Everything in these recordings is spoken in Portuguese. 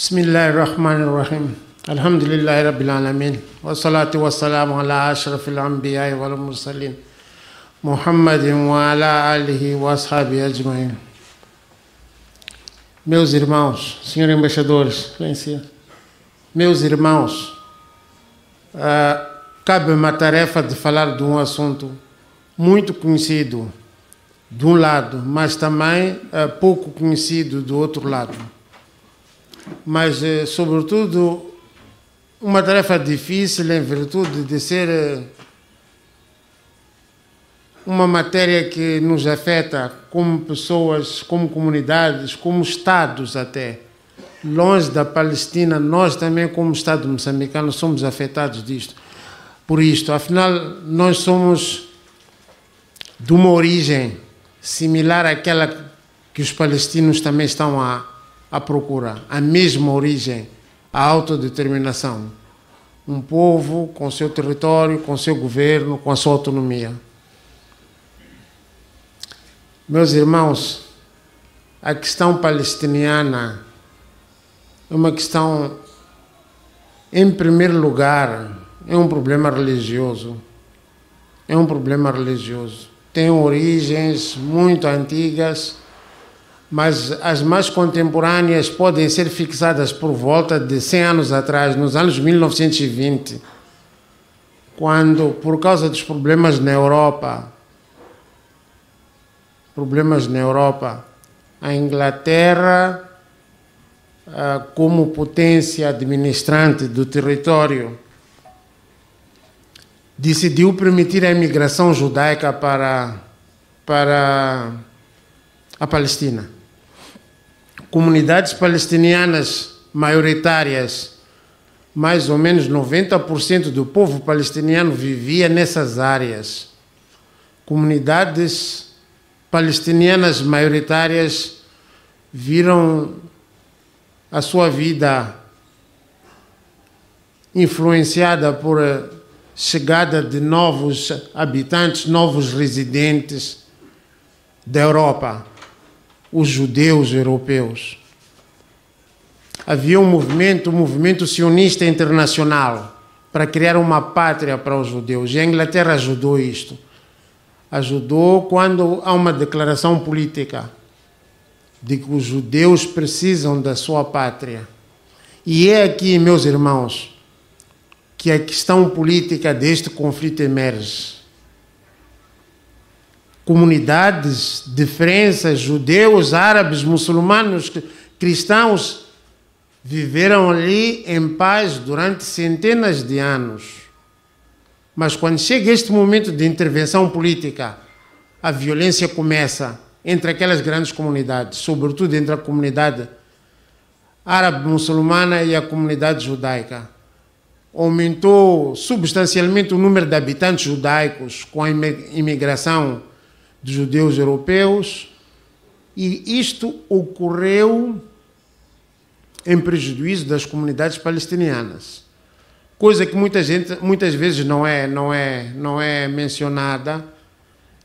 Bismillahirrahmanirrahim. Elhamdülillahi Rabbil alemin. Ve salatu ve selamu ala aşrafil anbiya ve mursalin. Muhammedin ve ala alihi ve ashabi ecmain. Meus irmãos, senhores embaixadores, vencer. Meus irmãos, ah, cabe-me a tarefa de falar de um assunto muito conhecido de um lado, mas também ah, pouco conhecido do outro lado mas, eh, sobretudo, uma tarefa difícil em virtude de ser eh, uma matéria que nos afeta como pessoas, como comunidades, como estados até. Longe da Palestina, nós também, como Estado moçambicano, somos afetados disto, por isto. Afinal, nós somos de uma origem similar àquela que os palestinos também estão a, a procurar a mesma origem, a autodeterminação. Um povo com seu território, com seu governo, com a sua autonomia. Meus irmãos, a questão palestiniana é uma questão, em primeiro lugar, é um problema religioso. É um problema religioso. Tem origens muito antigas mas as mais contemporâneas podem ser fixadas por volta de 100 anos atrás, nos anos 1920, quando, por causa dos problemas na Europa, problemas na Europa, a Inglaterra, ah, como potência administrante do território, decidiu permitir a imigração judaica para, para a Palestina comunidades palestinianas maioritárias, mais ou menos 90% do povo palestiniano vivia nessas áreas. Comunidades palestinianas maioritárias viram a sua vida influenciada por chegada de novos habitantes, novos residentes da Europa os judeus europeus. Havia um movimento, o um movimento sionista internacional, para criar uma pátria para os judeus. E a Inglaterra ajudou isto. Ajudou quando há uma declaração política de que os judeus precisam da sua pátria. E é aqui, meus irmãos, que a questão política deste conflito emerge comunidades, diferenças, judeus, árabes, muçulmanos, cristãos, viveram ali em paz durante centenas de anos. Mas quando chega este momento de intervenção política, a violência começa entre aquelas grandes comunidades, sobretudo entre a comunidade árabe-muçulmana e a comunidade judaica. Aumentou substancialmente o número de habitantes judaicos com a imigração de judeus europeus, e isto ocorreu em prejuízo das comunidades palestinianas. Coisa que muita gente muitas vezes não é, não é, não é mencionada.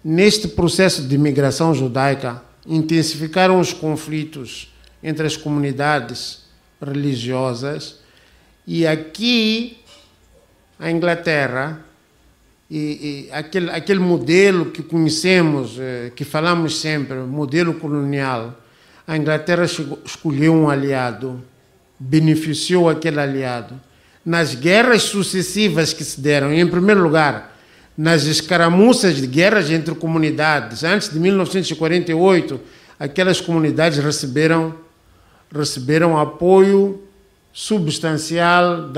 Neste processo de migração judaica, intensificaram os conflitos entre as comunidades religiosas e aqui a Inglaterra e, e aquele, aquele modelo que conhecemos, eh, que falamos sempre, modelo colonial, a Inglaterra chegou, escolheu um aliado, beneficiou aquele aliado. Nas guerras sucessivas que se deram, em primeiro lugar, nas escaramuças de guerras entre comunidades, antes de 1948, aquelas comunidades receberam, receberam apoio substancial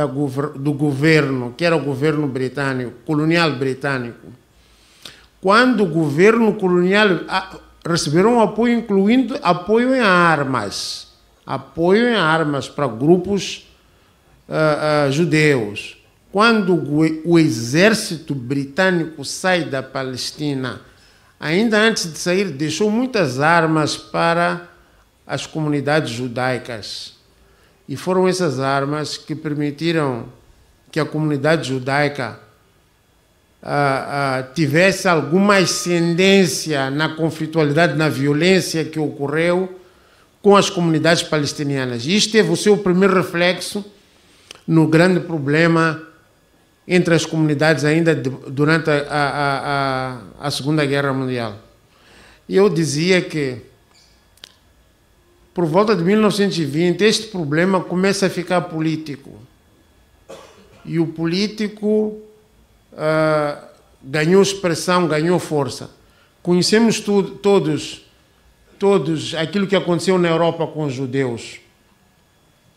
do governo, que era o governo britânico, colonial britânico. Quando o governo colonial ah, receberam apoio, incluindo apoio em armas, apoio em armas para grupos uh, uh, judeus. Quando o exército britânico sai da Palestina, ainda antes de sair, deixou muitas armas para as comunidades judaicas e foram essas armas que permitiram que a comunidade judaica ah, ah, tivesse alguma ascendência na conflitualidade, na violência que ocorreu com as comunidades palestinianas. E isto teve o seu primeiro reflexo no grande problema entre as comunidades ainda de, durante a, a, a, a Segunda Guerra Mundial. Eu dizia que por volta de 1920, este problema começa a ficar político. E o político uh, ganhou expressão, ganhou força. Conhecemos todos, todos aquilo que aconteceu na Europa com os judeus.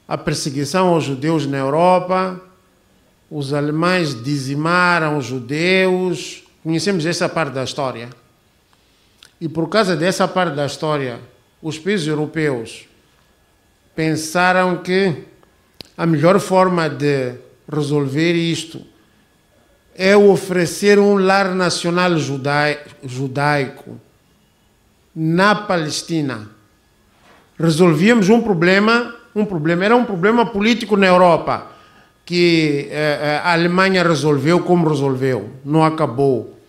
A perseguição aos judeus na Europa, os alemães dizimaram os judeus. Conhecemos essa parte da história. E por causa dessa parte da história, os países europeus pensaram que a melhor forma de resolver isto é oferecer um lar nacional judaico na Palestina. Resolvíamos um problema, um problema era um problema político na Europa que eh, eh, a Alemanha resolveu como resolveu, não acabou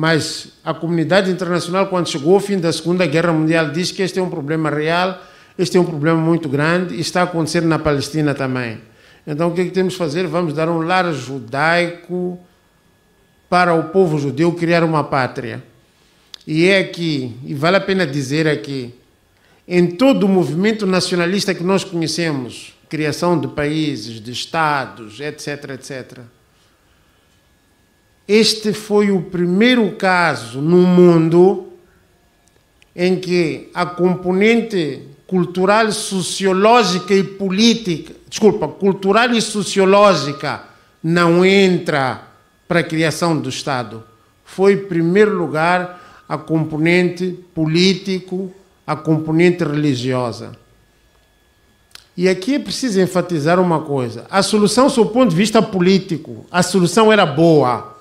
mas a comunidade internacional, quando chegou ao fim da Segunda Guerra Mundial, diz que este é um problema real, este é um problema muito grande e está acontecendo na Palestina também. Então, o que, é que temos de fazer? Vamos dar um lar judaico para o povo judeu criar uma pátria. E é aqui, e vale a pena dizer aqui, em todo o movimento nacionalista que nós conhecemos, criação de países, de estados, etc., etc., este foi o primeiro caso no mundo em que a componente cultural, sociológica e política, desculpa, cultural e sociológica não entra para a criação do Estado. Foi, em primeiro lugar, a componente político, a componente religiosa. E aqui é preciso enfatizar uma coisa. A solução, do ponto de vista político, a solução era boa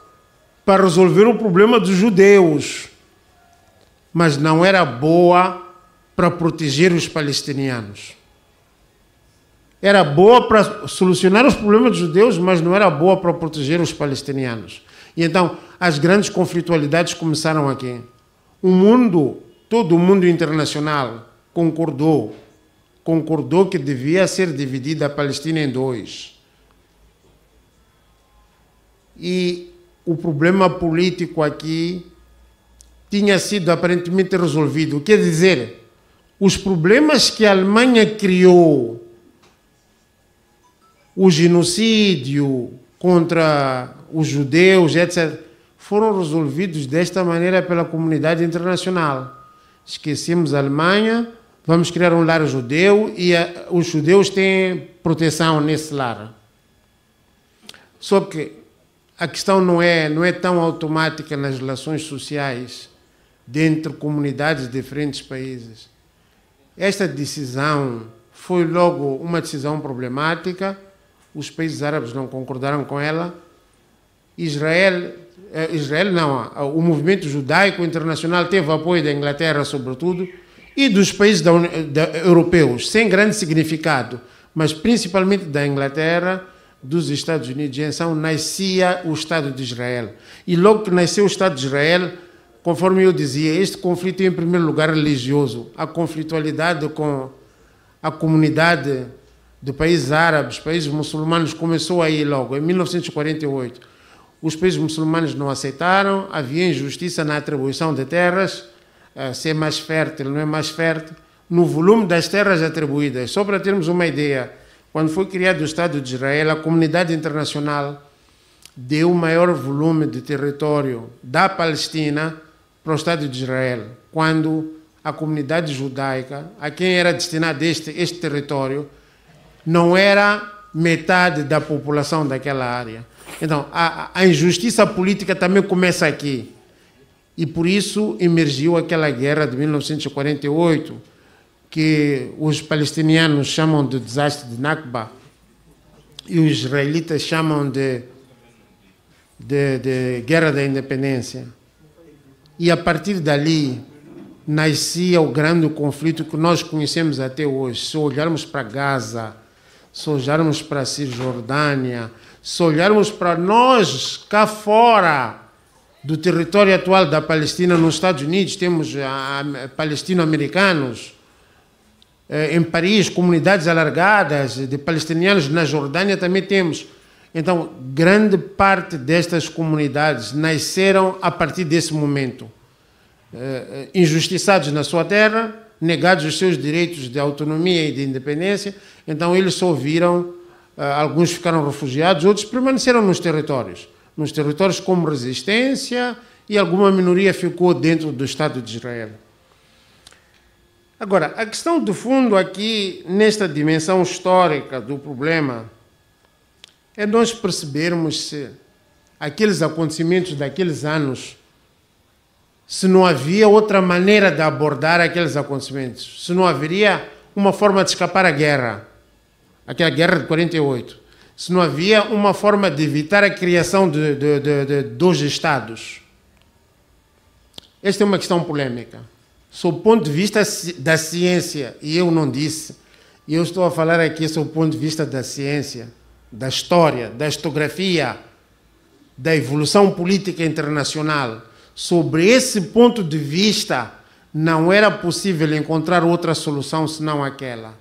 para resolver o problema dos judeus, mas não era boa para proteger os palestinianos. Era boa para solucionar os problemas dos judeus, mas não era boa para proteger os palestinianos. E então as grandes conflitualidades começaram aqui. O mundo, todo o mundo internacional, concordou. Concordou que devia ser dividida a Palestina em dois. E o problema político aqui tinha sido aparentemente resolvido. Quer é dizer, os problemas que a Alemanha criou, o genocídio contra os judeus, etc., foram resolvidos desta maneira pela comunidade internacional. Esquecemos a Alemanha, vamos criar um lar judeu e a, os judeus têm proteção nesse lar. Só que a questão não é, não é tão automática nas relações sociais dentre comunidades de diferentes países. Esta decisão foi logo uma decisão problemática, os países árabes não concordaram com ela. Israel, eh, Israel não, ah, ah, o movimento judaico internacional teve apoio da Inglaterra, sobretudo, e dos países da, da, europeus, sem grande significado, mas principalmente da Inglaterra dos Estados Unidos em São nascia o Estado de Israel. E logo que nasceu o Estado de Israel, conforme eu dizia, este conflito é em primeiro lugar religioso. A conflitualidade com a comunidade de países árabes, países muçulmanos, começou aí logo, em 1948. Os países muçulmanos não aceitaram, havia injustiça na atribuição de terras, eh, se é mais fértil, não é mais fértil, no volume das terras atribuídas. Só para termos uma ideia, quando foi criado o Estado de Israel, a comunidade internacional deu maior volume de território da Palestina para o Estado de Israel, quando a comunidade judaica, a quem era destinado este, este território, não era metade da população daquela área. Então, a, a injustiça política também começa aqui. E por isso emergiu aquela guerra de 1948 que os palestinianos chamam de desastre de Nakba e os israelitas chamam de, de, de guerra da independência. E a partir dali nascia o grande conflito que nós conhecemos até hoje. Se olharmos para Gaza, se olharmos para a Cisjordânia, se olharmos para nós cá fora do território atual da Palestina, nos Estados Unidos, temos ah, ah, palestino-americanos eh, em Paris, comunidades alargadas de palestinianos, na Jordânia também temos. Então, grande parte destas comunidades nasceram a partir desse momento. Eh, eh, injustiçados na sua terra, negados os seus direitos de autonomia e de independência, então eles só viram, alguns ficaram refugiados, outros permaneceram nos territórios nos territórios como resistência e alguma minoria ficou dentro do Estado de Israel. Agora, a questão de fundo aqui, nesta dimensão histórica do problema, é nós percebermos se aqueles acontecimentos daqueles anos, se não havia outra maneira de abordar aqueles acontecimentos, se não haveria uma forma de escapar à guerra, aquela guerra de 48, se não havia uma forma de evitar a criação de, de, de, de dois Estados. Esta é uma questão polêmica sob o ponto de vista da ciência, e eu não disse, eu estou a falar aqui sob o ponto de vista da ciência, da história, da historiografia, da evolução política internacional, sobre esse ponto de vista, não era possível encontrar outra solução senão aquela.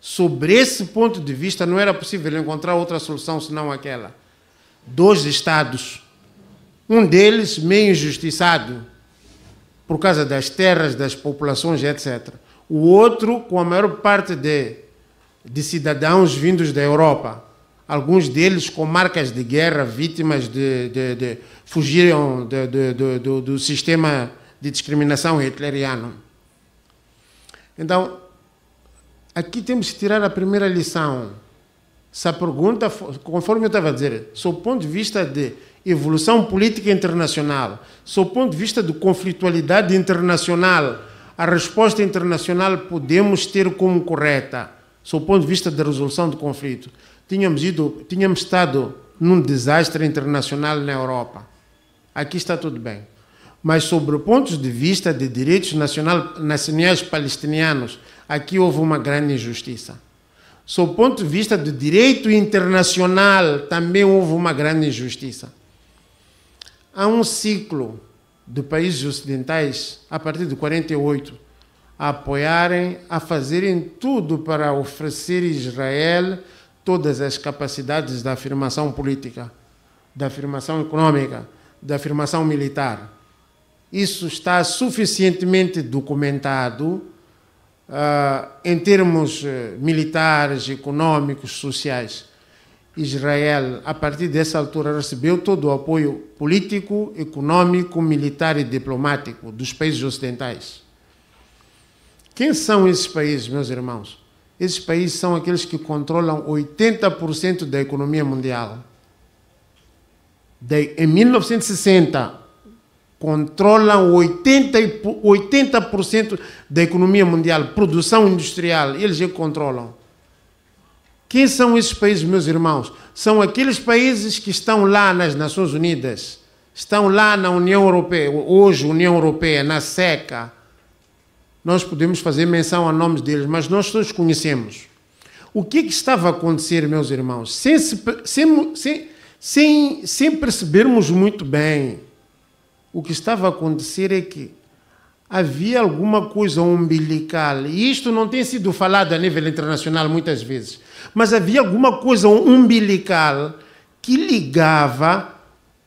Sobre esse ponto de vista, não era possível encontrar outra solução senão aquela. Dois Estados, um deles meio injustiçado, por causa das terras, das populações, etc. O outro, com a maior parte de, de cidadãos vindos da Europa, alguns deles com marcas de guerra, vítimas de. de, de fugiram de, de, do, do sistema de discriminação hitleriano. Então, aqui temos que tirar a primeira lição essa pergunta, conforme eu estava a dizer, sob o ponto de vista de evolução política internacional, sob o ponto de vista de conflitualidade internacional, a resposta internacional podemos ter como correta, sob o ponto de vista da resolução do conflito. Tínhamos, ido, tínhamos estado num desastre internacional na Europa. Aqui está tudo bem. Mas sobre pontos de vista de direitos nacionais palestinianos, aqui houve uma grande injustiça sob o ponto de vista do direito internacional, também houve uma grande injustiça. Há um ciclo de países ocidentais, a partir de 48, a apoiarem, a fazerem tudo para oferecer a Israel todas as capacidades da afirmação política, da afirmação econômica, da afirmação militar. Isso está suficientemente documentado uh, em termos eh, militares, econômicos, sociais. Israel, a partir dessa altura, recebeu todo o apoio político, econômico, militar e diplomático dos países ocidentais. Quem são esses países, meus irmãos? Esses países são aqueles que controlam 80% da economia mundial. De, em 1960, controlam 80%, 80 da economia mundial, produção industrial, eles é que controlam. Quem são esses países, meus irmãos? São aqueles países que estão lá nas Nações Unidas, estão lá na União Europeia, hoje União Europeia, na SECA. Nós podemos fazer menção a nomes deles, mas nós todos conhecemos. O que, é que estava a acontecer, meus irmãos? Sem, sem, sem, sem percebermos muito bem, o que estava a acontecer é que havia alguma coisa umbilical, e isto não tem sido falado a nível internacional muitas vezes, mas havia alguma coisa umbilical que ligava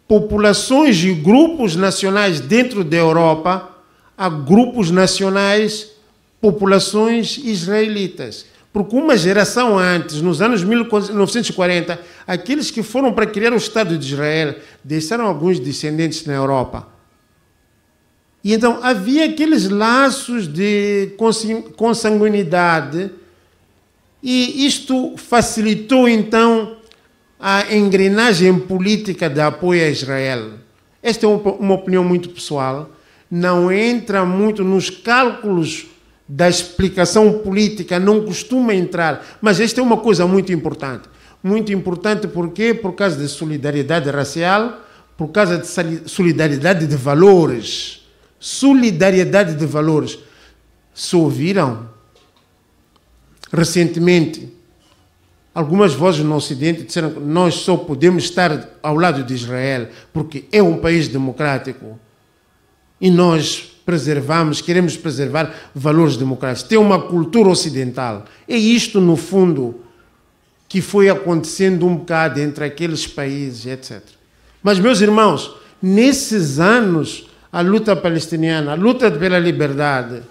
populações e grupos nacionais dentro da Europa a grupos nacionais, populações israelitas. Porque uma geração antes, nos anos 1940, aqueles que foram para criar o Estado de Israel deixaram alguns descendentes na Europa e então havia aqueles laços de consanguinidade, e isto facilitou então a engrenagem política de apoio a Israel. Esta é uma opinião muito pessoal, não entra muito nos cálculos da explicação política, não costuma entrar, mas esta é uma coisa muito importante. Muito importante porque por causa de solidariedade racial, por causa de solidariedade de valores solidariedade de valores. Se ouviram recentemente algumas vozes no Ocidente disseram que nós só podemos estar ao lado de Israel porque é um país democrático e nós preservamos, queremos preservar valores democráticos. ter uma cultura ocidental. É isto, no fundo, que foi acontecendo um bocado entre aqueles países, etc. Mas, meus irmãos, nesses anos a luta palestiniana, a luta pela liberdade,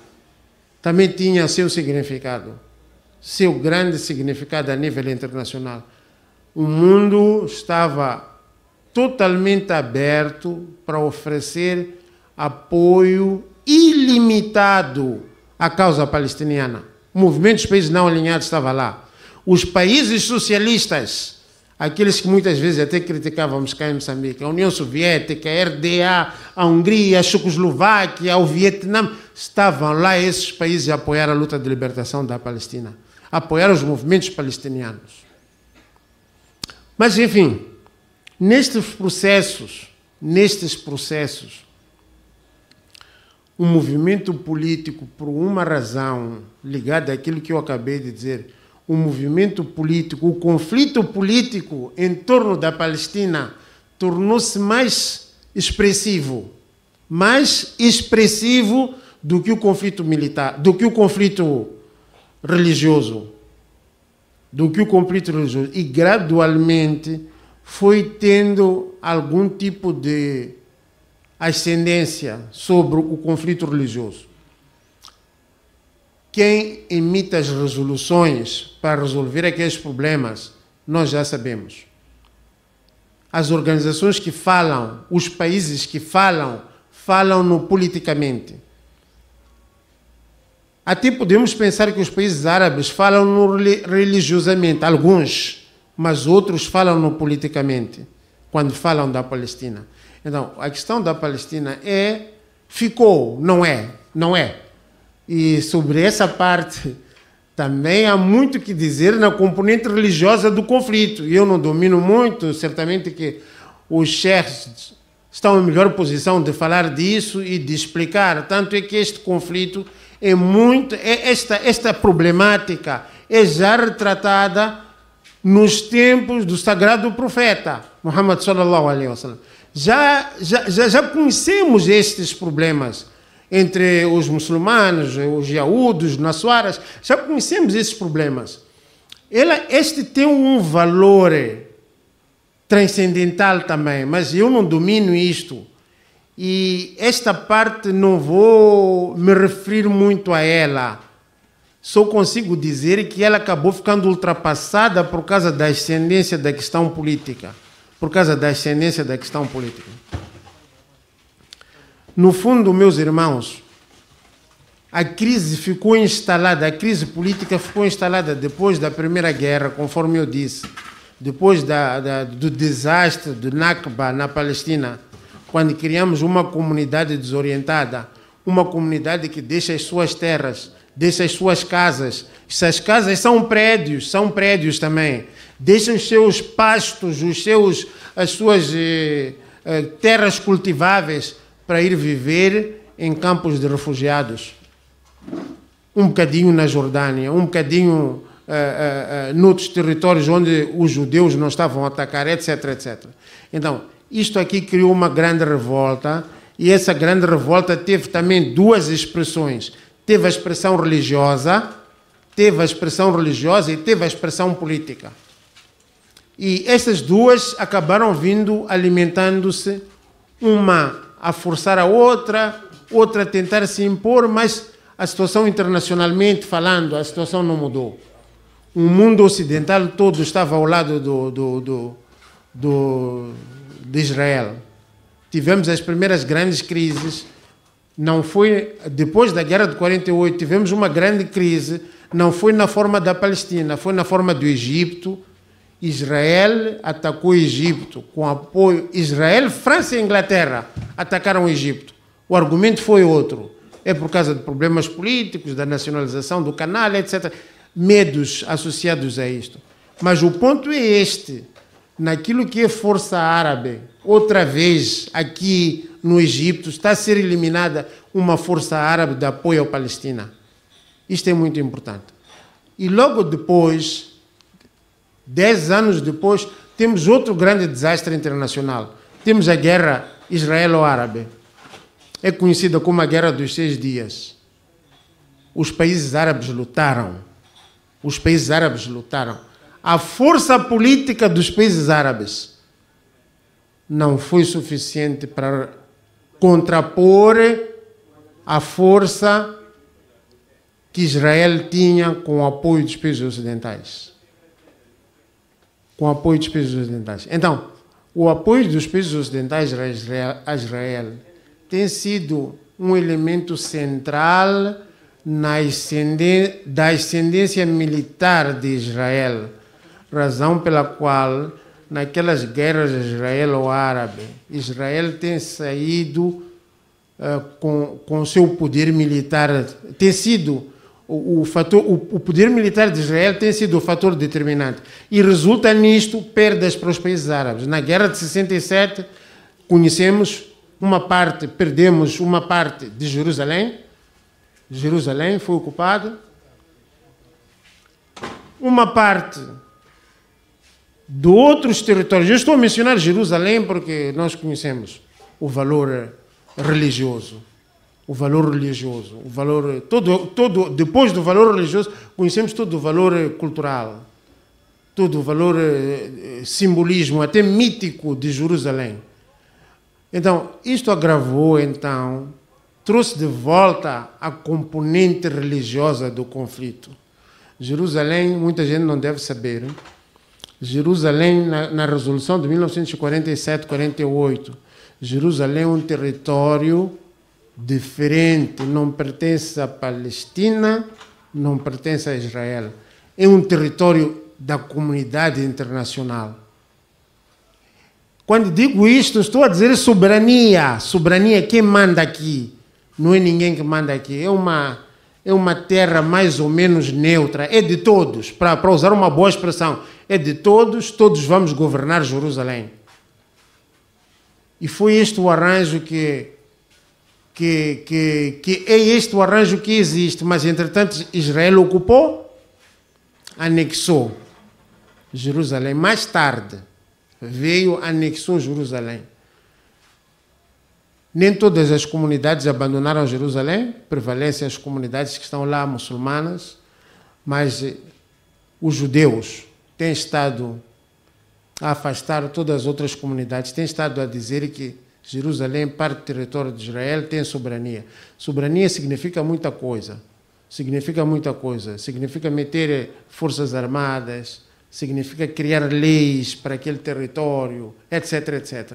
também tinha seu significado, seu grande significado a nível internacional. O mundo estava totalmente aberto para oferecer apoio ilimitado à causa palestiniana. O movimento dos países não alinhados estava lá. Os países socialistas aqueles que muitas vezes até criticávamos cá em Moçambique, a União Soviética, a RDA, a Hungria, a Checoslováquia, o Vietnã, estavam lá esses países a apoiar a luta de libertação da Palestina, a apoiar os movimentos palestinianos. Mas, enfim, nestes processos, nestes processos, o um movimento político, por uma razão ligada àquilo que eu acabei de dizer, o movimento político, o conflito político em torno da Palestina tornou-se mais expressivo, mais expressivo do que o conflito militar, do que o conflito religioso, do que o conflito religioso e gradualmente foi tendo algum tipo de ascendência sobre o conflito religioso. Quem emite as resoluções para resolver aqueles problemas, nós já sabemos. As organizações que falam, os países que falam, falam no politicamente. Até podemos pensar que os países árabes falam no religiosamente, alguns, mas outros falam no politicamente, quando falam da Palestina. Então, a questão da Palestina é ficou, não é, não é. E sobre essa parte também há muito que dizer na componente religiosa do conflito. Eu não domino muito, certamente que os chefes estão em melhor posição de falar disso e de explicar. Tanto é que este conflito é muito. É esta, esta problemática é já retratada nos tempos do sagrado profeta Muhammad sallallahu alaihi wasallam. Já, já, já, já conhecemos estes problemas entre os muçulmanos, os yaúdos, nassuaras, já conhecemos esses problemas. Ela, este tem um valor transcendental também, mas eu não domino isto. E esta parte não vou me referir muito a ela. Só consigo dizer que ela acabou ficando ultrapassada por causa da ascendência da questão política. Por causa da ascendência da questão política. No fundo, meus irmãos, a crise ficou instalada, a crise política ficou instalada depois da Primeira Guerra, conforme eu disse, depois da, da, do desastre do Nakba na Palestina, quando criamos uma comunidade desorientada, uma comunidade que deixa as suas terras, deixa as suas casas. Essas casas são prédios, são prédios também. Deixa os seus pastos, os seus, as suas eh, eh, terras cultiváveis para ir viver em campos de refugiados. Um bocadinho na Jordânia, um bocadinho uh, uh, uh, noutros territórios onde os judeus não estavam a atacar, etc, etc. Então, isto aqui criou uma grande revolta e essa grande revolta teve também duas expressões. Teve a expressão religiosa, teve a expressão religiosa e teve a expressão política. E essas duas acabaram vindo alimentando-se uma a forçar a outra, outra a tentar se impor, mas a situação internacionalmente falando, a situação não mudou. O mundo ocidental todo estava ao lado do, do, do, do de Israel. Tivemos as primeiras grandes crises. Não foi depois da guerra de 48 tivemos uma grande crise. Não foi na forma da Palestina, foi na forma do Egito, Israel atacou o Egito com apoio. Israel, França e Inglaterra atacaram o Egito. O argumento foi outro. É por causa de problemas políticos, da nacionalização do canal, etc. Medos associados a isto. Mas o ponto é este: naquilo que é força árabe, outra vez aqui no Egito, está a ser eliminada uma força árabe de apoio à Palestina. Isto é muito importante. E logo depois, Dez anos depois, temos outro grande desastre internacional. Temos a guerra israelo-árabe. É conhecida como a Guerra dos Seis Dias. Os países árabes lutaram. Os países árabes lutaram. A força política dos países árabes não foi suficiente para contrapor a força que Israel tinha com o apoio dos países ocidentais com apoio dos países ocidentais. Então, o apoio dos países ocidentais a Israel tem sido um elemento central na ascendência, da ascendência militar de Israel, razão pela qual, naquelas guerras israelo-árabe, Israel tem saído uh, com, com seu poder militar, tem sido o, o, fator, o, o, poder militar de Israel tem sido o fator determinante. E resulta nisto perdas para os países árabes. Na guerra de 67, conhecemos uma parte, perdemos uma parte de Jerusalém. Jerusalém foi ocupada. Uma parte de outros territórios. Eu estou a mencionar Jerusalém porque nós conhecemos o valor religioso o valor religioso, o valor todo, todo depois do valor religioso conhecemos todo o valor eh, cultural, todo o valor eh, eh, simbolismo até mítico de Jerusalém. Então isto agravou então trouxe de volta a componente religiosa do conflito. Jerusalém, muita gente não deve saber. Jerusalém, na, na, resolução de 1947-48, Jerusalém é um território diferente, não pertence à Palestina, não pertence a Israel. É um território da comunidade internacional. Quando digo isto, estou a dizer soberania. Soberania, quem manda aqui? Não é ninguém que manda aqui. É uma, é uma terra mais ou menos neutra. É de todos, para, para usar uma boa expressão. É de todos, todos vamos governar Jerusalém. E foi este o arranjo que que, que, que é este o arranjo que existe, mas entretanto Israel ocupou, anexou Jerusalém. Mais tarde veio, anexou Jerusalém. Nem todas as comunidades abandonaram Jerusalém, prevalecem as comunidades que estão lá muçulmanas, mas eh, os judeus têm estado a afastar todas as outras comunidades, têm estado a dizer que Jerusalém, parte do território de Israel, tem soberania. Soberania significa muita coisa. Significa muita coisa. Significa meter forças armadas, significa criar leis para aquele território, etc, etc.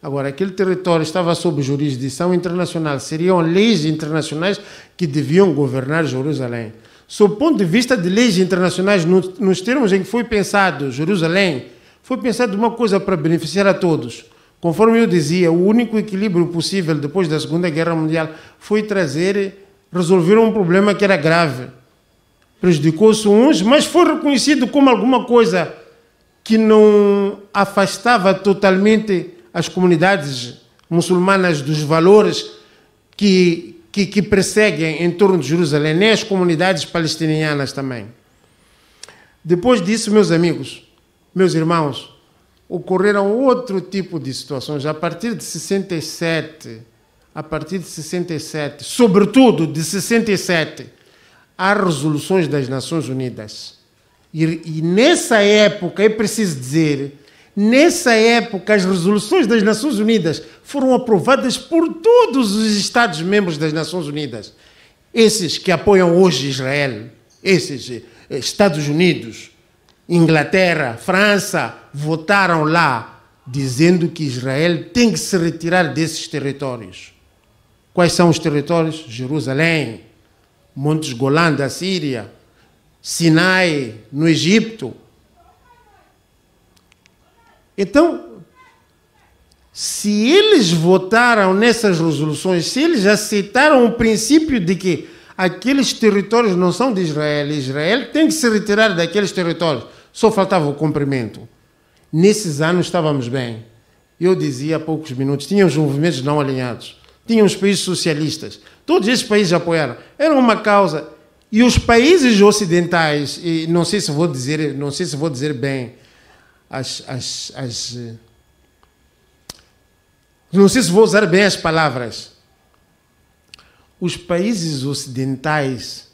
Agora, aquele território estava sob jurisdição internacional. Seriam leis internacionais que deviam governar Jerusalém. Sob o ponto de vista de leis internacionais, nos termos em que foi pensado Jerusalém, foi pensado uma coisa para beneficiar a todos Conforme eu dizia, o único equilíbrio possível depois da Segunda Guerra Mundial foi trazer, resolver um problema que era grave. Prejudicou-se uns, mas foi reconhecido como alguma coisa que não afastava totalmente as comunidades muçulmanas dos valores que, que, que perseguem em torno de Jerusalém, nem as comunidades palestinianas também. Depois disso, meus amigos, meus irmãos, ocorreram outro tipo de situações. A partir de 67, a partir de 67, sobretudo de 67, há resoluções das Nações Unidas. E, e nessa época, é preciso dizer, nessa época, as resoluções das Nações Unidas foram aprovadas por todos os Estados-membros das Nações Unidas. Esses que apoiam hoje Israel, esses eh, Estados Unidos, Inglaterra, França, votaram lá dizendo que Israel tem que se retirar desses territórios. Quais são os territórios? Jerusalém, Montes Golã da Síria, Sinai, no Egito. Então, se eles votaram nessas resoluções, se eles aceitaram o princípio de que aqueles territórios não são de Israel, Israel tem que se retirar daqueles territórios. Só faltava o cumprimento. Nesses anos estávamos bem. Eu dizia há poucos minutos, tínhamos movimentos não alinhados, tínhamos países socialistas, todos esses países apoiaram. Era uma causa. E os países ocidentais, e não sei se vou dizer, não sei se vou dizer bem, as, as, as eh, não sei se vou usar bem as palavras. Os países ocidentais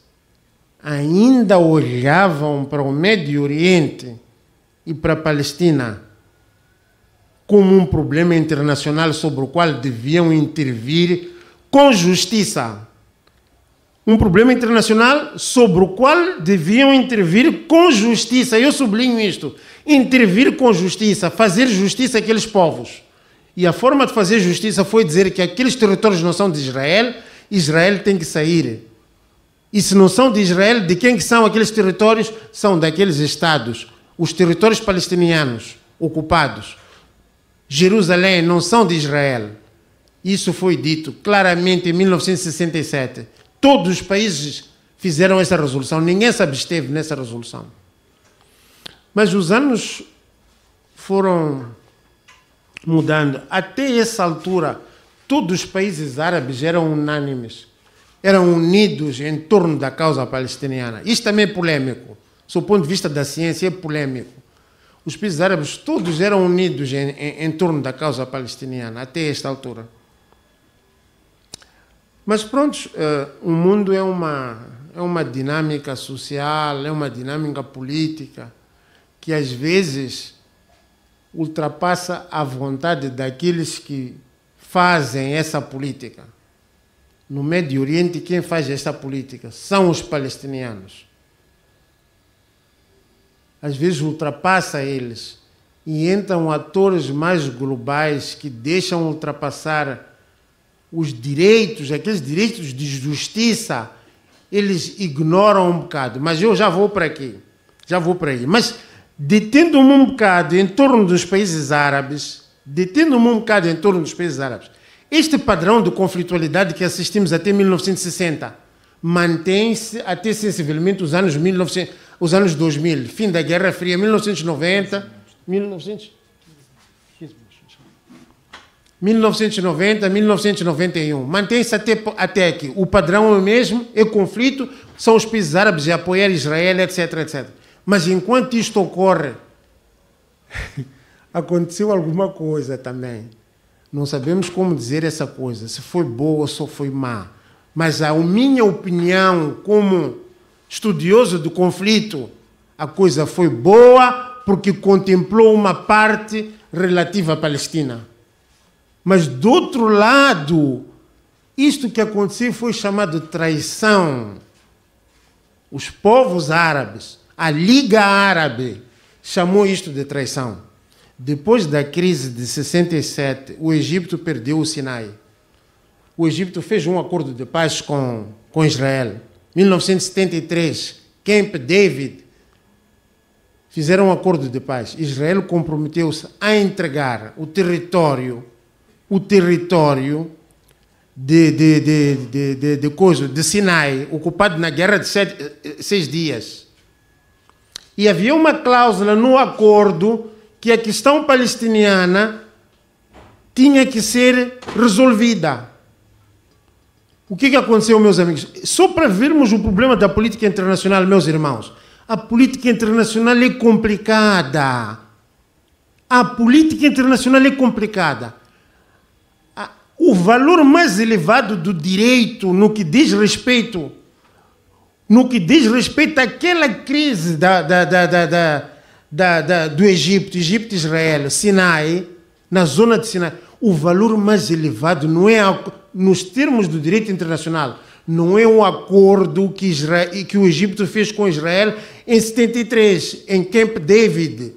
ainda olhavam para o Médio Oriente e para a Palestina como um problema internacional sobre o qual deviam intervir com justiça. Um problema internacional sobre o qual deviam intervir com justiça. Eu sublinho isto: intervir com justiça, fazer justiça àqueles povos. E a forma de fazer justiça foi dizer que aqueles territórios não são de Israel, Israel tem que sair e se não são de Israel, de quem que são aqueles territórios? São daqueles estados, os territórios palestinianos ocupados. Jerusalém não são de Israel. Isso foi dito claramente em 1967. Todos os países fizeram essa resolução, ninguém se absteve nessa resolução. Mas os anos foram mudando. Até essa altura, todos os países árabes eram unânimes eram unidos em torno da causa palestiniana. Isto também é polêmico. Do ponto de vista da ciência, é polêmico. Os países árabes todos eram unidos em, em, em torno da causa palestiniana, até esta altura. Mas pronto, eh, o mundo é uma, é uma dinâmica social, é uma dinâmica política que às vezes ultrapassa a vontade daqueles que fazem essa política no Médio Oriente, quem faz esta política são os palestinianos. Às vezes ultrapassa eles e entram atores mais globais que deixam ultrapassar os direitos, aqueles direitos de justiça, eles ignoram um bocado. Mas eu já vou para aqui, já vou para aí. Mas detendo-me um bocado em torno dos países árabes, detendo-me um bocado em torno dos países árabes este padrão de conflitualidade que assistimos até 1960 mantém-se até sensivelmente os anos, 1900, os anos 2000, fim da Guerra Fria, 1990, 1990, 1991. Mantém-se até, até aqui. O padrão é o mesmo, é conflito, são os países árabes a apoiar Israel, etc, etc. Mas enquanto isto ocorre, aconteceu alguma coisa também. Não sabemos como dizer essa coisa, se foi boa ou se foi má. Mas a minha opinião, como estudioso do conflito, a coisa foi boa porque contemplou uma parte relativa à Palestina. Mas do outro lado, isto que aconteceu foi chamado traição. Os povos árabes, a Liga Árabe, chamou isto de traição. Depois da crise de 67, o Egito perdeu o Sinai. O Egito fez um acordo de paz com, com Israel. 1973, Camp David fizeram um acordo de paz. Israel comprometeu-se a entregar o território, o território de, de, de, de, de, de, coisa, de Sinai, ocupado na guerra de sete, eh, eh, seis dias. E havia uma cláusula no acordo que a questão palestiniana tinha que ser resolvida. O que, que aconteceu, meus amigos? Só para vermos o problema da política internacional, meus irmãos. A política internacional é complicada. A política internacional é complicada. O valor mais elevado do direito no que diz respeito no que diz respeito àquela crise da, da, da, da, da, da, do Egito, Egito Israel, Sinai, na zona de Sinai, o valor mais elevado não é nos termos do direito internacional, não é o acordo que, Israel, que o Egito fez com Israel em 73, em Camp David.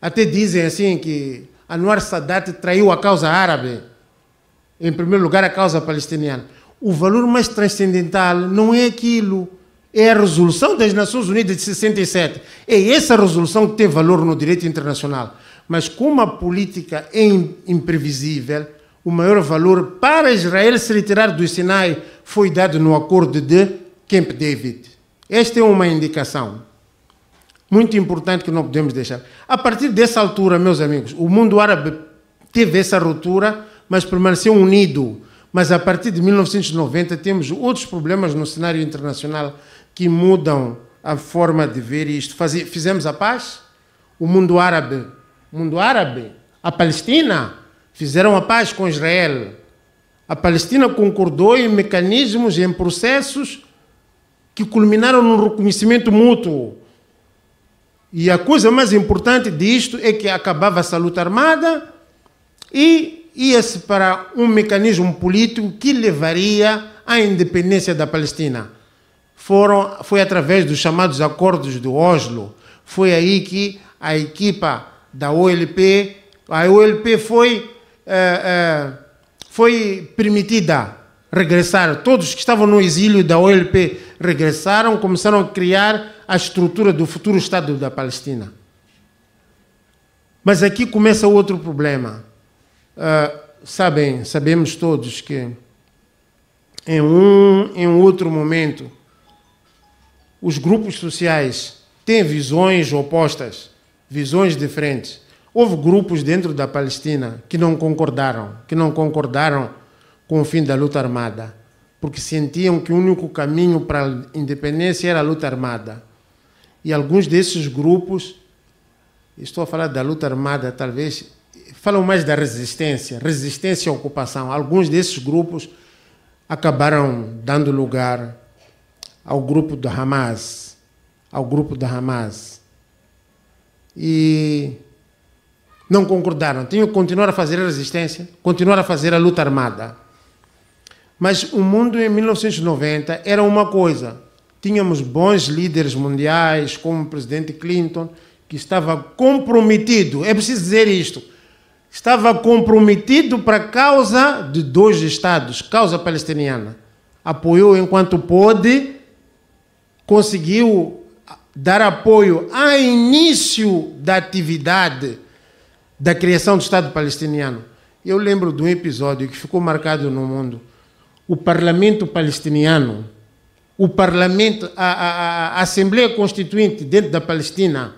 Até dizem assim que Anwar Sadat traiu a causa árabe, em primeiro lugar a causa palestiniana. O valor mais transcendental não é aquilo é a resolução das Nações Unidas de 67. É essa resolução que tem valor no direito internacional. Mas como a política é imprevisível, o maior valor para Israel se retirar do Sinai foi dado no acordo de Camp David. Esta é uma indicação muito importante que não podemos deixar. A partir dessa altura, meus amigos, o mundo árabe teve essa ruptura, mas permaneceu unido. Mas a partir de 1990 temos outros problemas no cenário internacional que mudam a forma de ver isto. fizemos a paz? O mundo árabe, o mundo árabe, a Palestina, fizeram a paz com Israel. A Palestina concordou em mecanismos, e em processos que culminaram num reconhecimento mútuo. E a coisa mais importante disto é que acabava-se a luta armada e ia-se para um mecanismo político que levaria à independência da Palestina foram, foi através dos chamados acordos do Oslo, foi aí que a equipa da OLP, a OLP foi, eh, eh, foi permitida regressar. Todos que estavam no exílio da OLP regressaram, começaram a criar a estrutura do futuro Estado da Palestina. Mas aqui começa outro problema. Uh, sabem, sabemos todos que em um, em outro momento, os grupos sociais têm visões opostas, visões diferentes. Houve grupos dentro da Palestina que não concordaram, que não concordaram com o fim da luta armada, porque sentiam que o único caminho para a independência era a luta armada. E alguns desses grupos, estou a falar da luta armada, talvez, falam mais da resistência, resistência à ocupação. Alguns desses grupos acabaram dando lugar ao grupo do Hamas, ao grupo do Hamas. E não concordaram. Tinham que continuar a fazer a resistência, continuar a fazer a luta armada. Mas o mundo em 1990 era uma coisa. Tínhamos bons líderes mundiais, como o presidente Clinton, que estava comprometido, é preciso dizer isto, estava comprometido para a causa de dois Estados, causa palestiniana. Apoiou enquanto pôde conseguiu dar apoio a início da atividade da criação do Estado palestiniano. Eu lembro de um episódio que ficou marcado no mundo. O parlamento palestiniano, o parlamento, a, a, a Assembleia Constituinte dentro da Palestina,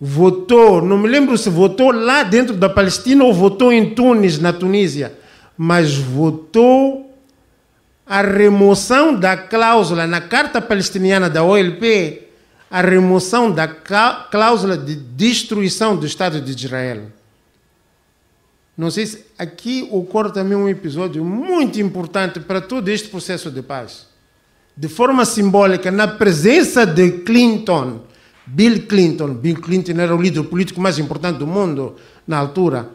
votou, não me lembro se votou lá dentro da Palestina ou votou em Tunis, na Tunísia, mas votou a remoção da cláusula na Carta Palestiniana da OLP, a remoção da cláusula de destruição do Estado de Israel. Não sei se aqui ocorre também um episódio muito importante para todo este processo de paz. De forma simbólica, na presença de Clinton, Bill Clinton, Bill Clinton era o líder político mais importante do mundo na altura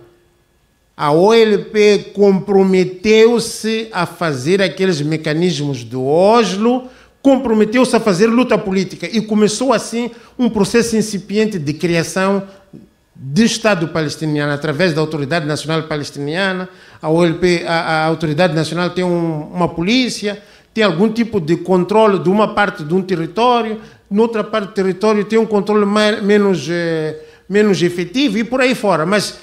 a OLP comprometeu-se a fazer aqueles mecanismos do Oslo, comprometeu-se a fazer luta política e começou assim um processo incipiente de criação de Estado palestiniano através da Autoridade Nacional Palestiniana. A OLP, a, a Autoridade Nacional tem um, uma polícia, tem algum tipo de controle de uma parte de um território, noutra parte do território tem um controle mais, menos, eh, menos efetivo e por aí fora. Mas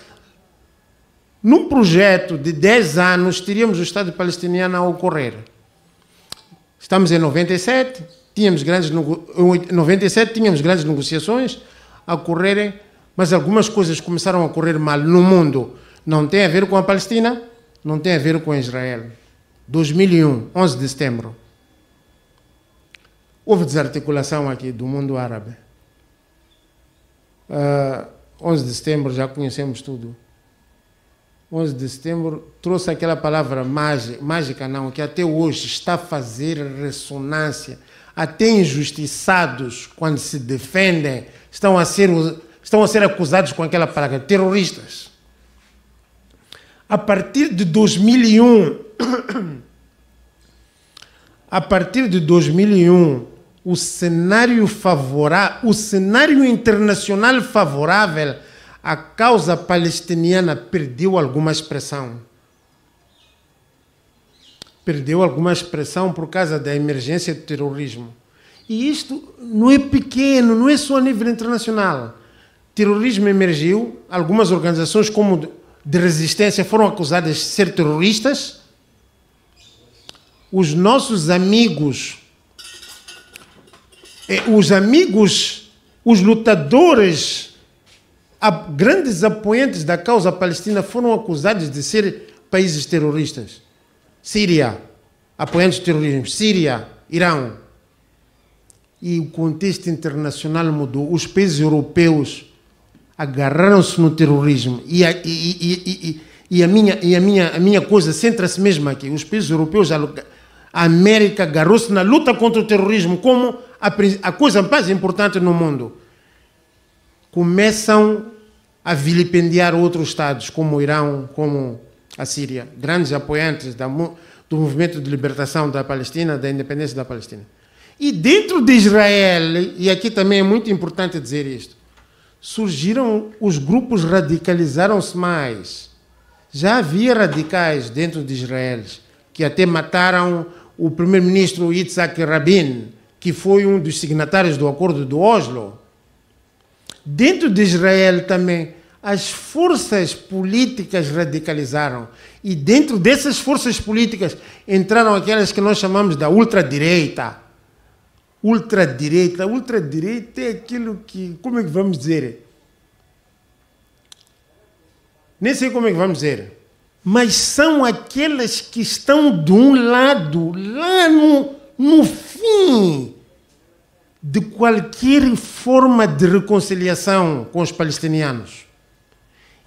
num projeto de 10 anos, teríamos o Estado palestiniano a ocorrer. Estamos em 97, tínhamos grandes, em 97 tínhamos grandes negociações a ocorrerem, mas algumas coisas começaram a ocorrer mal no mundo. Não tem a ver com a Palestina, não tem a ver com Israel. 2001, 11 de setembro. Houve desarticulação aqui do mundo árabe. Uh, ah, 11 de setembro já conhecemos tudo. 11 de setembro, trouxe aquela palavra mágica, mágica não, que até hoje está a fazer ressonância. Até injustiçados, quando se defendem, estão a ser, estão a ser acusados com aquela palavra, terroristas. A partir de 2001, a partir de 2001, o cenário favorável, o cenário internacional favorável a causa palestiniana perdeu alguma expressão. Perdeu alguma expressão por causa da emergência do terrorismo. E isto não é pequeno, não é só a nível internacional. O terrorismo emergiu, algumas organizações como de resistência foram acusadas de ser terroristas. Os nossos amigos, eh, os amigos, os lutadores grandes apoiantes da causa palestina foram acusados de ser países terroristas. Síria, apoiantes do terrorismo. Síria, Irão. E o contexto internacional mudou. Os países europeus agarraram-se no terrorismo. E a, e, e, e a, minha, e a, minha, a minha coisa centra-se mesmo aqui. Os países europeus, a América agarrou-se na luta contra o terrorismo como a, a coisa mais importante no mundo começam a vilipendiar outros Estados, como o Irão, como a Síria, grandes apoiantes da, do movimento de libertação da Palestina, da independência da Palestina. E dentro de Israel, e aqui também é muito importante dizer isto, surgiram os grupos radicalizaram-se mais. Já havia radicais dentro de Israel que até mataram o primeiro-ministro Yitzhak Rabin, que foi um dos signatários do acordo de Oslo. Dentro de Israel também, as forças políticas radicalizaram. E dentro dessas forças políticas entraram aquelas que nós chamamos da ultradireita. Ultradireita. Ultradireita é aquilo que. Como é que vamos dizer? Nem sei como é que vamos dizer. Mas são aquelas que estão de um lado, lá no, no fim de qualquer forma de reconciliação com os palestinianos.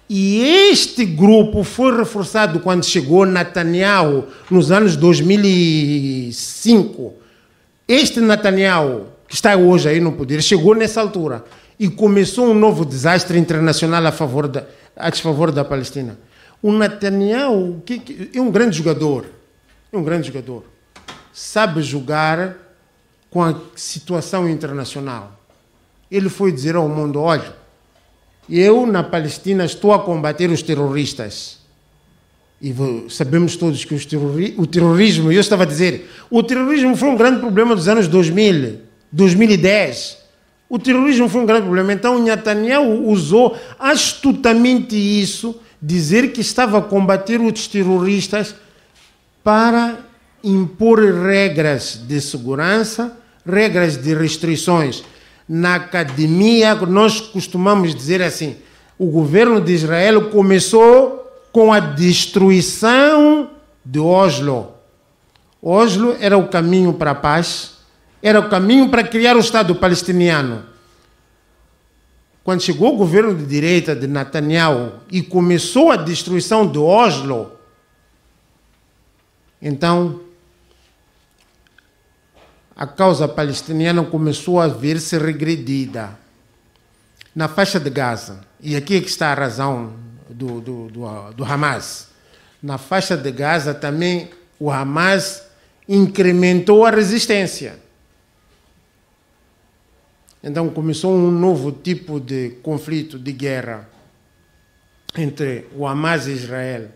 E este grupo foi reforçado quando chegou Netanyahu nos anos 2005. Este Netanyahu, que está hoje aí no poder, chegou nessa altura e começou um novo desastre internacional a, favor da, a desfavor da Palestina. O Netanyahu que, que, é um grande jogador, é um grande jogador. Sabe jogar com a situação internacional. Ele foi dizer ao mundo: olha, eu na Palestina estou a combater os terroristas. E sabemos todos que terrori o terrorismo, eu estava a dizer, o terrorismo foi um grande problema dos anos 2000, 2010. O terrorismo foi um grande problema. Então, Netanyahu usou astutamente isso, dizer que estava a combater os terroristas para impor regras de segurança regras de restrições. Na academia, nós costumamos dizer assim: o governo de Israel começou com a destruição de Oslo. Oslo era o caminho para a paz, era o caminho para criar o Estado palestiniano. Quando chegou o governo de direita de Netanyahu e começou a destruição de Oslo, então a causa palestiniana começou a ver-se regredida na faixa de Gaza. E aqui é que está a razão do, do, do, do Hamas. Na faixa de Gaza também o Hamas incrementou a resistência. Então começou um novo tipo de conflito, de guerra entre o Hamas e Israel.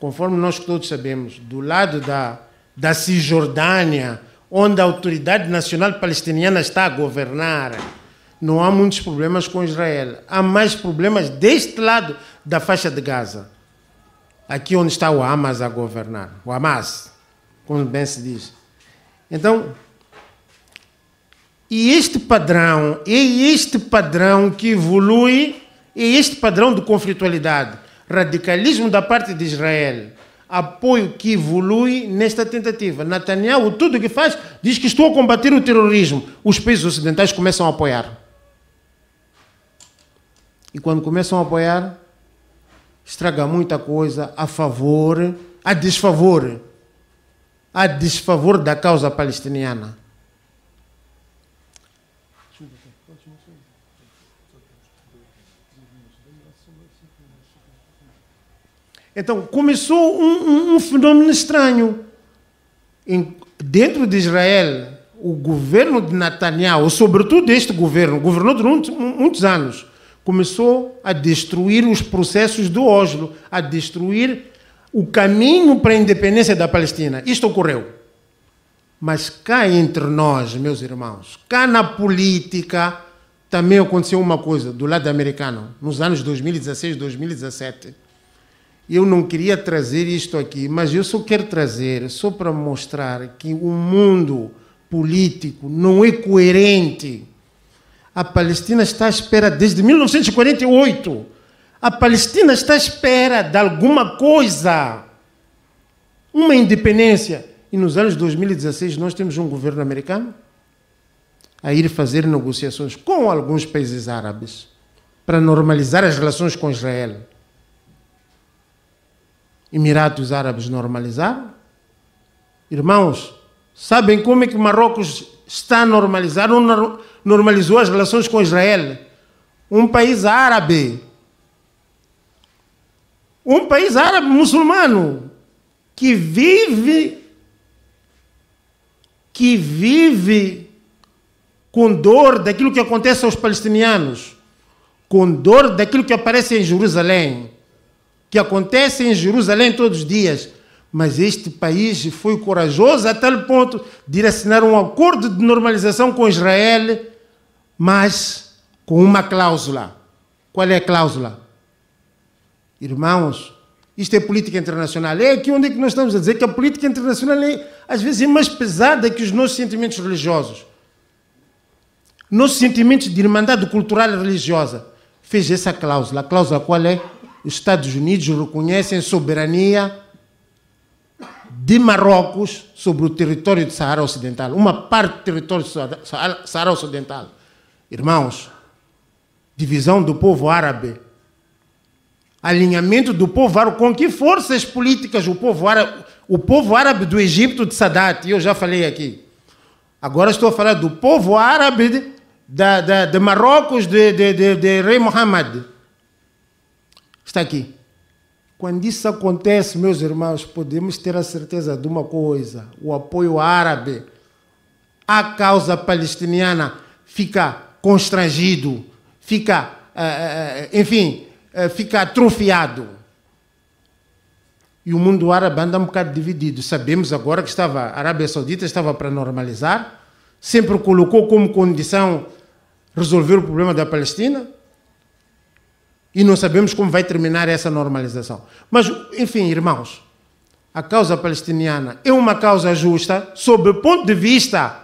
Conforme nós todos sabemos, do lado da, da Cisjordânia, onde a Autoridade Nacional Palestiniana está a governar, não há muitos problemas com Israel. Há mais problemas deste lado da faixa de Gaza. Aqui onde está o Hamas a governar. O Hamas, como bem se diz. Então, e este padrão, é este padrão que evolui, é este padrão de conflitualidade. Radicalismo da parte de Israel apoio que evolui nesta tentativa. Netanyahu, tudo o que faz, diz que estou a combater o terrorismo. Os países ocidentais começam a apoiar. E quando começam a apoiar, estraga muita coisa a favor, a desfavor, a desfavor da causa palestiniana. Então, começou um, um, um fenômeno estranho. Em, dentro de Israel, o governo de Netanyahu, sobretudo este governo, governou durante muitos anos, começou a destruir os processos do Oslo, a destruir o caminho para a independência da Palestina. Isto ocorreu. Mas cá entre nós, meus irmãos, cá na política, também aconteceu uma coisa do lado americano, nos anos 2016, 2017 eu não queria trazer isto aqui, mas eu só quero trazer, só para mostrar que o mundo político não é coerente. A Palestina está à espera desde 1948. A Palestina está à espera de alguma coisa, uma independência. E nos anos 2016 nós temos um governo americano a ir fazer negociações com alguns países árabes para normalizar as relações com Israel. Emirados Árabes normalizaram? Irmãos, sabem como é que Marrocos está a normalizar? Normalizou as relações com Israel. Um país árabe. Um país árabe muçulmano que vive que vive com dor daquilo que acontece aos palestinianos, com dor daquilo que aparece em Jerusalém que acontecem em Jerusalém todos os dias. Mas este país foi corajoso a tal ponto de ir assinar um acordo de normalização com Israel, mas com uma cláusula. Qual é a cláusula? Irmãos, isto é política internacional. É aqui onde é que nós estamos a dizer que a política internacional é, às vezes é mais pesada que os nossos sentimentos religiosos. Nossos sentimentos de irmandade cultural e religiosa. Fez essa cláusula. A cláusula qual é? os Estados Unidos reconhecem soberania de Marrocos sobre o território do Saara Ocidental, uma parte do território do Saara Ocidental. Irmãos, divisão do povo árabe, alinhamento do povo árabe, com que forças políticas o povo árabe, o povo árabe do Egito de Sadat, eu já falei aqui. Agora estou a falar do povo árabe de, de, de, Marrocos de, de, de, de Rei Mohammed está aqui. Quando isso acontece, meus irmãos, podemos ter a certeza de uma coisa: o apoio árabe à causa palestiniana fica constrangido, fica, eh, eh, enfim, eh, fica atrofiado. E o mundo árabe anda um bocado dividido. Sabemos agora que estava, a Arábia Saudita estava para normalizar, sempre colocou como condição resolver o problema da Palestina, e não sabemos como vai terminar essa normalização. Mas, enfim, irmãos, a causa palestiniana é uma causa justa, sob o ponto de vista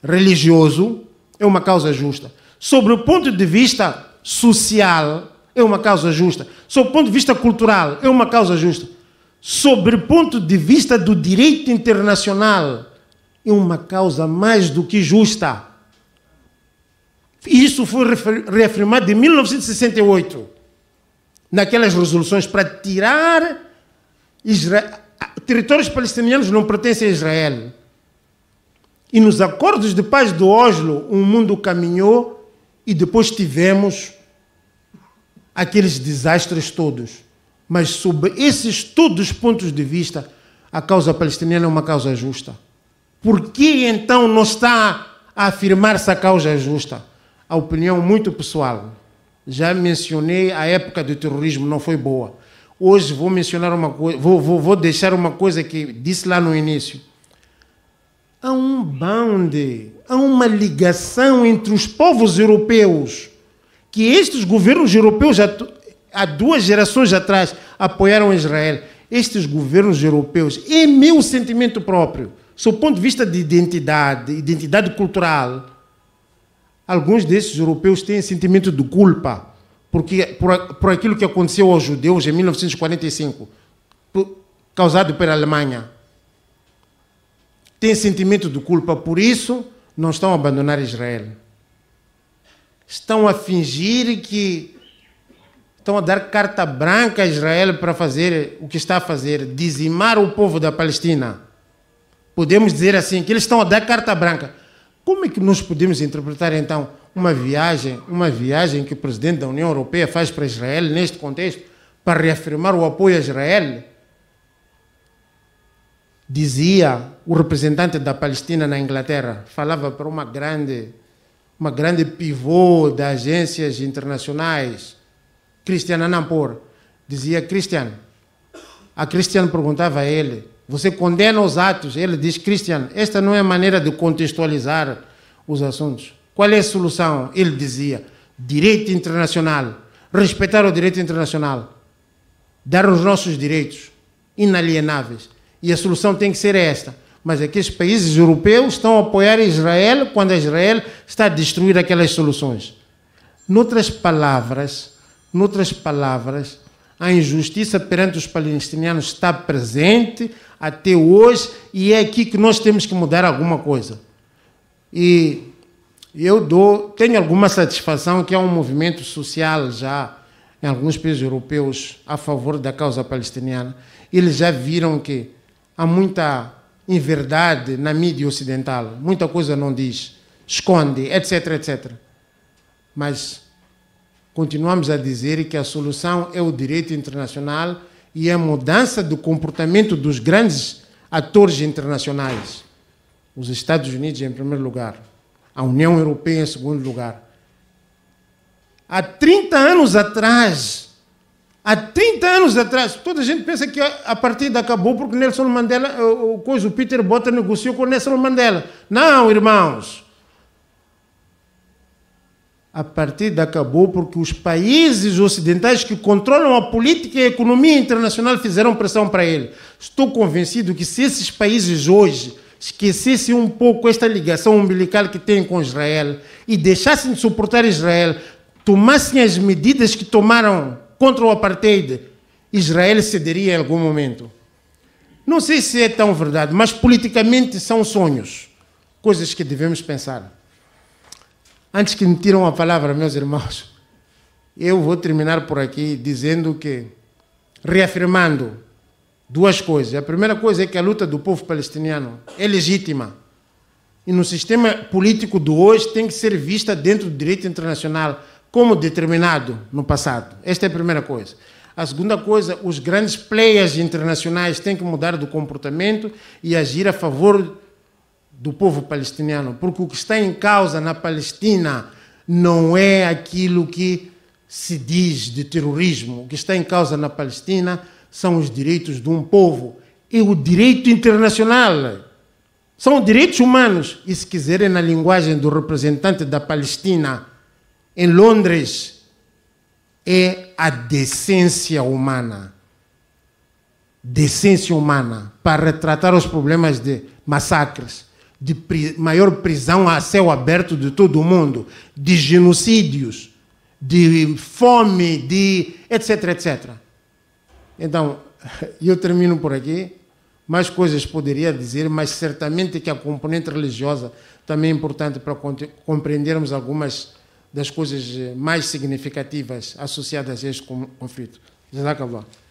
religioso, é uma causa justa. Sobre o ponto de vista social, é uma causa justa. Sob o ponto de vista cultural, é uma causa justa. Sobre o ponto de vista do direito internacional, é uma causa mais do que justa. Isso foi reafirmado em 1968 naquelas resoluções para tirar territórios palestinianos não pertencem a Israel. E nos acordos de paz do Oslo, o mundo caminhou e depois tivemos aqueles desastres todos. Mas sob esses todos os pontos de vista, a causa palestiniana é uma causa justa. Por que então não está a afirmar-se a causa justa? A opinião muito pessoal. Já mencionei a época do terrorismo não foi boa. Hoje vou mencionar uma coisa, vou, vou, vou deixar uma coisa que disse lá no início. Há um bound há uma ligação entre os povos europeus que estes governos europeus já há duas gerações atrás apoiaram Israel. Estes governos europeus, em meu sentimento próprio, seu ponto de vista de identidade, identidade cultural, Alguns desses europeus têm sentimento de culpa porque, é, por, por aquilo que aconteceu aos judeus em 1945, por, causado pela Alemanha. Têm sentimento de culpa, por isso não estão a abandonar Israel. Estão a fingir que estão a dar carta branca a Israel para fazer o que está a fazer, dizimar o povo da Palestina. Podemos dizer assim, que eles estão a dar carta branca. Como é que nós podemos interpretar então uma viagem, uma viagem que o presidente da União Europeia faz para Israel neste contexto para reafirmar o apoio a Israel? Dizia o representante da Palestina na Inglaterra, falava para uma grande uma grande pivô das agências internacionais, Christian Anampor, dizia Christian. A Christian perguntava a ele: você condena os atos. Ele diz, Christian, esta não é maneira de contextualizar os assuntos. Qual é a solução? Ele dizia, direito internacional. Respeitar o direito internacional. Dar os nossos direitos inalienáveis. E a solução tem que ser esta. Mas aqueles é países europeus estão a apoiar Israel quando Israel está a destruir aquelas soluções. Noutras palavras, noutras palavras, a injustiça perante os palestinianos está presente até hoje e é aqui que nós temos que mudar alguma coisa. E eu dou, tenho alguma satisfação que há um movimento social já em alguns países europeus a favor da causa palestiniana. Eles já viram que há muita inverdade na mídia ocidental, muita coisa não diz, esconde, etc, etc. Mas continuamos a dizer que a solução é o direito internacional e a mudança do comportamento dos grandes atores internacionais. Os Estados Unidos, em primeiro lugar, a União Europeia, em segundo lugar. Há 30 anos atrás, há 30 anos atrás, toda a gente pensa que a partida acabou porque Nelson Mandela, o, o, o Peter Botta negociou com Nelson Mandela. Não, irmãos a partida acabou porque os países ocidentais que controlam a política e a economia internacional fizeram pressão para ele. Estou convencido que se esses países hoje esquecessem um pouco esta ligação umbilical que têm com Israel e deixassem de suportar Israel, tomassem as medidas que tomaram contra o apartheid, Israel cederia em algum momento. Não sei se é tão verdade, mas politicamente são sonhos, coisas que devemos pensar. Antes que me tiram a palavra, meus irmãos, eu vou terminar por aqui dizendo que, reafirmando duas coisas. A primeira coisa é que a luta do povo palestiniano é legítima. E no sistema político de hoje tem que ser vista dentro do direito internacional como determinado no passado. Esta é a primeira coisa. A segunda coisa, os grandes players internacionais têm que mudar do comportamento e agir a favor do povo palestiniano, porque o que está em causa na Palestina não é aquilo que se diz de terrorismo. O que está em causa na Palestina são os direitos de um povo e o direito internacional. São direitos humanos. E se quiserem, na linguagem do representante da Palestina em Londres, é a decência humana. Decência humana para retratar os problemas de massacres de pri maior prisão a céu aberto de todo o mundo, de genocídios, de fome, de etc, etc. Então, eu termino por aqui. Mais coisas poderia dizer, mas certamente que a componente religiosa também é importante para compreendermos algumas das coisas eh, mais significativas associadas a este conflito. Jazakallah.